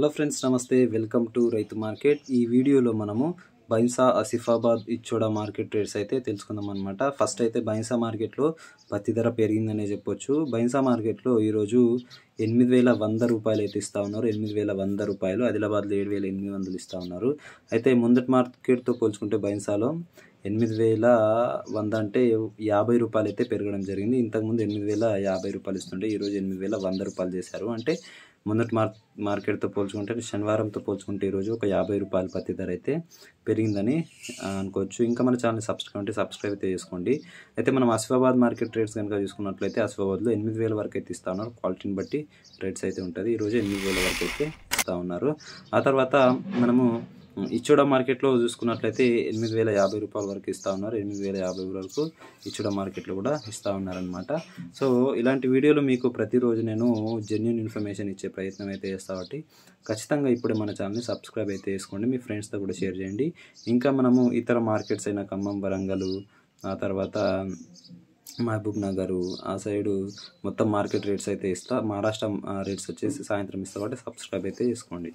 hello friends నమస్తే welcome to రైతు market ఈ వీడియోలో మనము బైన్సా ఆసిఫాబాద్ ఇచ్చోడా మార్కెట్ రేట్స్ అయితే తెలుసుకుందాం అనమాట ఫస్ట్ అయితే బైన్సా మార్కెట్లో పత్తి ధర పెరిగిందనే చెప్పొచ్చు బైన్సా మార్కెట్లో ఈరోజు ఎనిమిది వేల వంద రూపాయలు అయితే ఇస్తూ ఉన్నారు ఎనిమిది వేల వంద రూపాయలు ఆదిలాబాద్లో ఏడు వేల ఎనిమిది వందలు ఇస్తూ ఉన్నారు అయితే ముందటి మార్కెట్తో పోల్చుకుంటే బైన్సాలో ఎనిమిది వేల వంద అంటే యాభై రూపాయలు అయితే పెరగడం జరిగింది ఇంతకుముందు ఎనిమిది వేల యాభై రూపాయలు ఇస్తుండే ఈరోజు ఎనిమిది వేల వంద రూపాయలు చేశారు అంటే మొన్నటి మార్ మార్కెట్తో పోల్చుకుంటే శనివారంతో పోల్చుకుంటే ఈరోజు ఒక యాభై రూపాయల పత్తి ధర అయితే పెరిగిందని అనుకోవచ్చు ఇంకా మన ఛానల్ సబ్స్క్రైబ్ అంటే సబ్స్క్రైబ్ అయితే చేసుకోండి అయితే మనం ఆసిఫాబాద్ మార్కెట్ రేట్స్ కనుక చూసుకున్నట్లయితే ఆసిఫాబాద్లో ఎనిమిది వేల వరకు అయితే ఇస్తా ఉన్నారు క్వాలిటీని బట్టి రేట్స్ అయితే ఉంటుంది ఈరోజు ఎనిమిది వేల వరకు అయితే ఇస్తూ ఉన్నారు ఆ తర్వాత మనము ఇచ్చుడ మార్కెట్లో చూసుకున్నట్లయితే ఎనిమిది వేల యాభై రూపాయల వరకు ఇస్తూ ఉన్నారు ఎనిమిది వేల యాభై వరకు ఇచ్చుడ మార్కెట్లో కూడా ఇస్తూ ఉన్నారనమాట సో ఇలాంటి వీడియోలు మీకు ప్రతిరోజు నేను జెన్యున్ ఇన్ఫర్మేషన్ ఇచ్చే ప్రయత్నం అయితే చేస్తా కాబట్టి ఖచ్చితంగా ఇప్పుడే మన ఛానల్ని సబ్స్క్రైబ్ అయితే చేసుకోండి మీ ఫ్రెండ్స్తో కూడా షేర్ చేయండి ఇంకా మనము ఇతర మార్కెట్స్ అయిన ఖమ్మం వరంగల్ ఆ తర్వాత మహబూబ్ నగరు ఆ సైడు మొత్తం మార్కెట్ రేట్స్ అయితే ఇస్తా మహారాష్ట్ర రేట్స్ వచ్చేసి సాయంత్రం ఇస్తా కాబట్టి సబ్స్క్రైబ్ అయితే చేసుకోండి